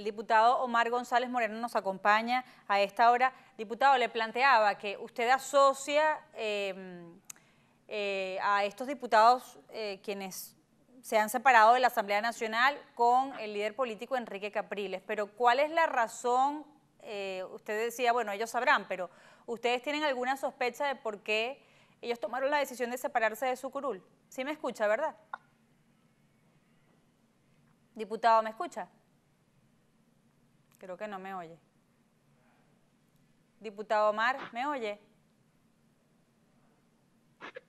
El diputado Omar González Moreno nos acompaña a esta hora. Diputado, le planteaba que usted asocia em, eh, a estos diputados eh, quienes se han separado de la Asamblea Nacional con el líder político Enrique Capriles, pero ¿cuál es la razón? Eh, usted decía, bueno, ellos sabrán, pero ¿ustedes tienen alguna sospecha de por qué ellos tomaron la decisión de separarse de su curul? Sí me escucha, ¿verdad? Diputado, ¿me escucha? Creo que no me oye. Diputado Omar, ¿me oye?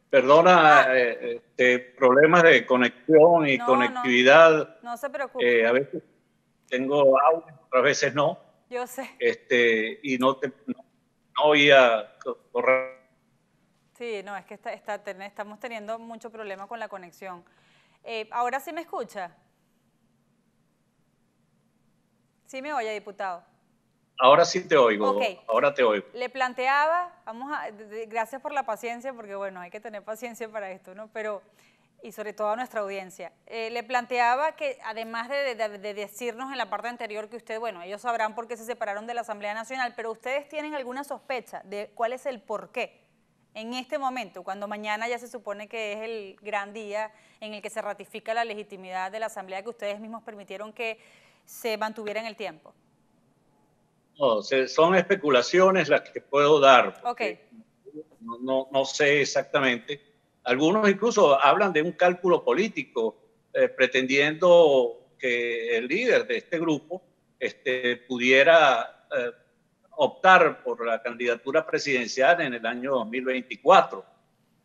Perdona, ah. eh, este, problemas de conexión y conectividad. No, se preocupe. Eh, a veces tengo audio, otras veces no. Yo sé. Este, y no, te, no, no oía correr. Sí, no, es que está, estamos teniendo mucho problema con la conexión. Eh, ¿Ahora sí me escucha? Sí me oye, diputado. Ahora sí te oigo. Ahora te oigo. Le planteaba, vamos a, gracias por la paciencia, porque bueno, hay que tener paciencia para esto, ¿no? Pero, y sobre todo a nuestra audiencia, eh, le planteaba que además de, decirnos en la parte anterior que usted, bueno, ellos sabrán por qué se separaron de la Asamblea Nacional, pero ustedes tienen alguna sospecha de cuál es el por qué en este momento, cuando mañana ya se supone que es el gran día en el que se ratifica la legitimidad de la Asamblea que ustedes mismos permitieron que se mantuviera en el tiempo? No, son especulaciones las que puedo dar. Okay. No, no, sé exactamente. Algunos incluso hablan de un cálculo político, eh, pretendiendo que el líder de este grupo este, pudiera eh, optar por la candidatura presidencial en el año 2024.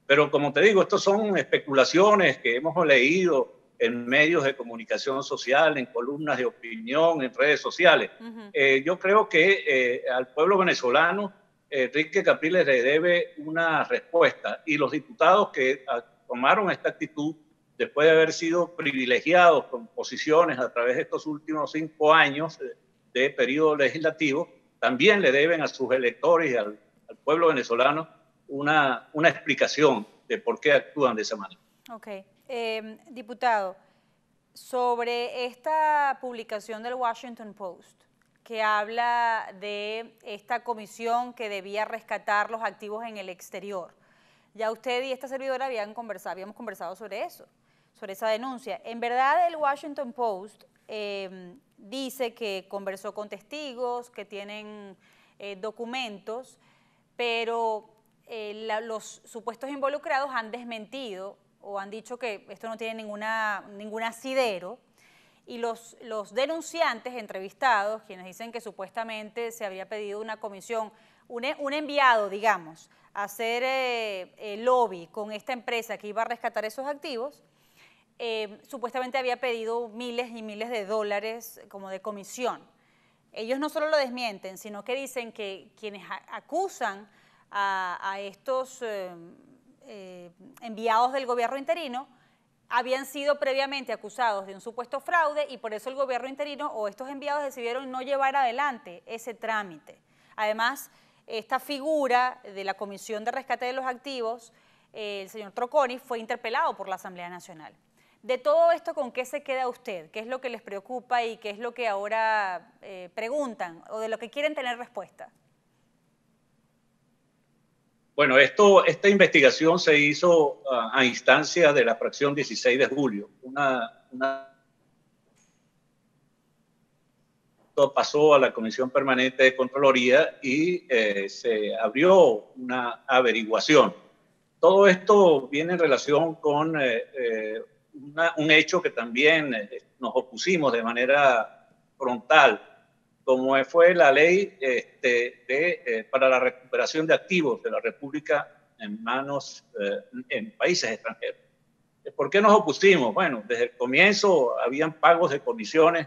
Pero como te digo, estas son especulaciones que hemos leído en medios de comunicación social, en columnas de opinión, en redes sociales. Eh, yo creo que eh, al pueblo venezolano Enrique Capriles le debe una respuesta y los diputados que ah, tomaron esta actitud después de haber sido privilegiados con posiciones a través de estos últimos cinco años de periodo legislativo, también le deben a sus electores y al, al pueblo venezolano una, una explicación de por qué actúan de esa manera. Okay. Em, diputado, sobre esta publicación del Washington Post que habla de esta comisión que debía rescatar los activos en el exterior. Ya usted y esta servidora habían conversado, habíamos conversado sobre eso, sobre esa denuncia. En verdad el Washington Post em, dice que conversó con testigos, que tienen eh, documentos, pero eh, los supuestos involucrados han desmentido o han dicho que esto no tiene ninguna, ningún asidero. Y los, los denunciantes entrevistados, quienes dicen que supuestamente se había pedido una comisión, un, enviado, digamos, a hacer eh, el lobby con esta empresa que iba a rescatar esos activos, eh, supuestamente había pedido miles y miles de dólares como de comisión. Ellos no solo lo desmienten, sino que dicen que quienes acusan a, a estos eh, eh, enviados del gobierno interino habían sido previamente acusados de un supuesto fraude y por eso el gobierno interino o estos enviados decidieron no llevar adelante ese trámite. Además, esta figura de la Comisión de Rescate de los Activos, eh, el señor Troconi, fue interpelado por la Asamblea Nacional. De todo esto, ¿con qué se queda usted? ¿Qué es lo que les preocupa y qué es lo que ahora eh, preguntan o de lo que quieren tener respuesta? Bueno, esto, esta investigación se hizo ah, a, instancia de la fracción 16 de julio. Una, pasó a la Comisión Permanente de Contraloría y eh, se abrió una averiguación. Todo esto viene en relación con eh, eh, un hecho que también nos opusimos de manera frontal como fue la ley este, de, eh, para la recuperación de activos de la República en manos, eh, en países extranjeros. Eh, ¿Por qué nos opusimos? Bueno, desde el comienzo habían pagos de comisiones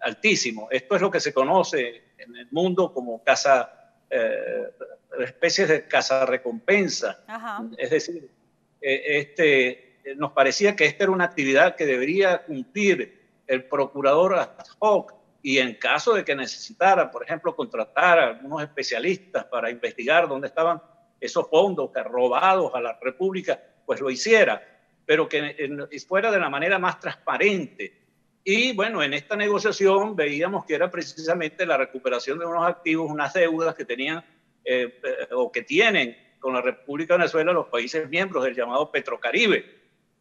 altísimos. Esto es lo que se conoce en el mundo como casa, especies de casa recompensa. Es decir, este, nos parecía que esta era una actividad que debería cumplir el procurador ad hoc y en caso de que necesitara, por ejemplo, contratar a algunos especialistas para investigar dónde estaban esos fondos que robados a la República, pues lo hiciera, pero que fuera de la manera más transparente. Y bueno, en esta negociación veíamos que era precisamente la recuperación de unos activos, unas deudas que tenían eh, eh, o que tienen con la República de Venezuela los países miembros del llamado Petrocaribe,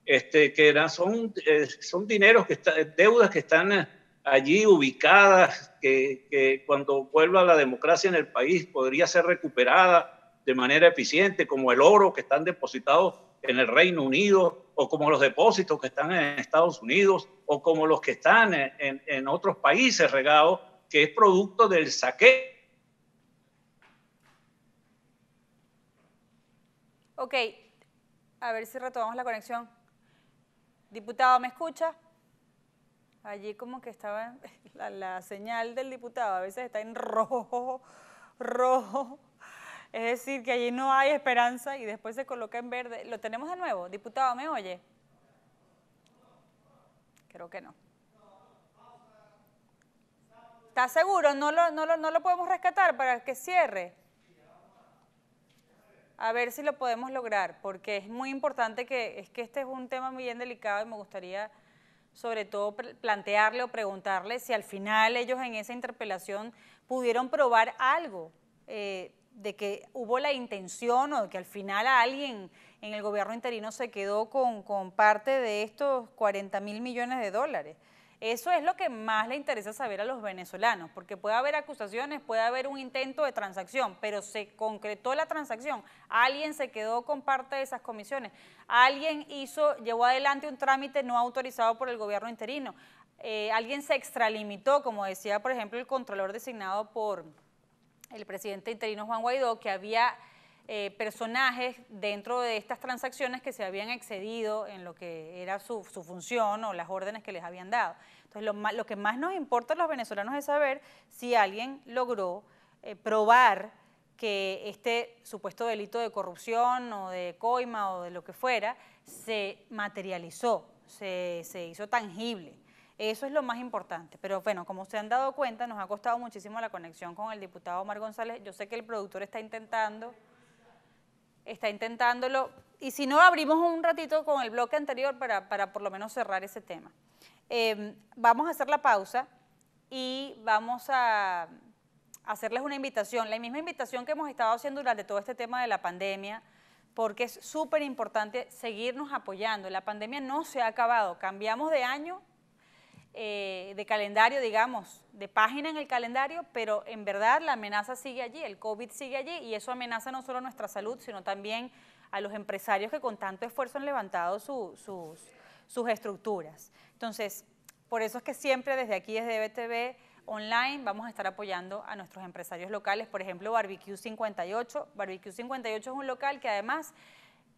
este, que eran, son, eh, son dineros, que deudas que están allí ubicadas, que, cuando vuelva la democracia en el país podría ser recuperada de manera eficiente, como el oro que están depositados en el Reino Unido, o como los depósitos que están en Estados Unidos, o como los que están en, en otros países regados, que es producto del saqueo Ok, a ver si retomamos la conexión. Diputado, ¿me escucha? Allí como que estaba la, señal del diputado, a veces está en rojo, rojo. Es decir, que allí no hay esperanza y después se coloca en verde. ¿Lo tenemos de nuevo? Diputado, ¿me oye? Creo que no. ¿Está seguro? ¿No lo, no, lo, ¿No lo, podemos rescatar para que cierre? A ver si lo podemos lograr, porque es muy importante que, es que este es un tema muy bien delicado y me gustaría sobre todo plantearle o preguntarle si al final ellos en esa interpelación pudieron probar algo eh, de que hubo la intención o de que al final alguien en el gobierno interino se quedó con, con parte de estos 40 mil millones de dólares. Eso es lo que más le interesa saber a los venezolanos, porque puede haber acusaciones, puede haber un intento de transacción, pero se concretó la transacción. Alguien se quedó con parte de esas comisiones. Alguien hizo, llevó adelante un trámite no autorizado por el gobierno interino. Eh, alguien se extralimitó, como decía, por ejemplo, el controlador designado por el presidente interino Juan Guaidó, que había eh, personajes dentro de estas transacciones que se habían excedido en lo que era su, función o las órdenes que les habían dado. Entonces, lo, que más nos importa a los venezolanos es saber si alguien logró eh, probar que este supuesto delito de corrupción o de coima o de lo que fuera se materializó, se, se hizo tangible. Eso es lo más importante. Pero bueno, como se han dado cuenta, nos ha costado muchísimo la conexión con el diputado Omar González. Yo sé que el productor está intentando está intentándolo. Y si no, abrimos un ratito con el bloque anterior para, para por lo menos cerrar ese tema. Em, vamos a hacer la pausa y vamos a hacerles una invitación, la misma invitación que hemos estado haciendo durante todo este tema de la pandemia, porque es súper importante seguirnos apoyando. La pandemia no se ha acabado, cambiamos de año eh, de calendario, digamos, de página en el calendario, pero en verdad la amenaza sigue allí, el COVID sigue allí y eso amenaza no solo nuestra salud, sino también a los empresarios que con tanto esfuerzo han levantado sus, sus estructuras. Entonces, por eso es que siempre desde aquí, desde BTV, online vamos a estar apoyando a nuestros empresarios locales, por ejemplo, Barbecue 58. Barbecue 58 es un local que además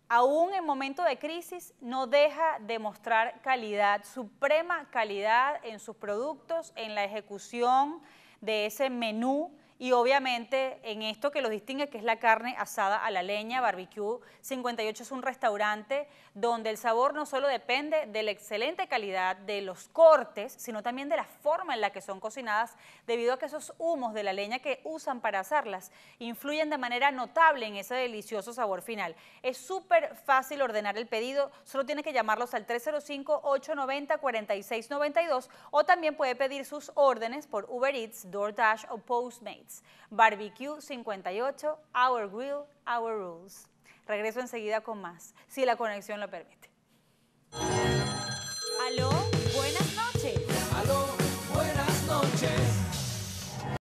aún en momento de crisis, no deja de mostrar calidad, suprema calidad en sus productos, en la ejecución de ese menú y obviamente en esto que los distingue, que es la carne asada a la leña, barbecue 58 es un restaurante donde el sabor no solo depende de la excelente calidad de los cortes, sino también de la forma en la que son cocinadas, debido a que esos humos de la leña que usan para asarlas influyen de manera notable en ese delicioso sabor final. Es súper fácil ordenar el pedido, solo tiene que llamarlos al 305-890-4692 o también puede pedir sus órdenes por Uber Eats, DoorDash o Postmates. Barbecue 58, Our Grill, Our Rules. Regreso enseguida con más, si la conexión lo permite. Aló, buenas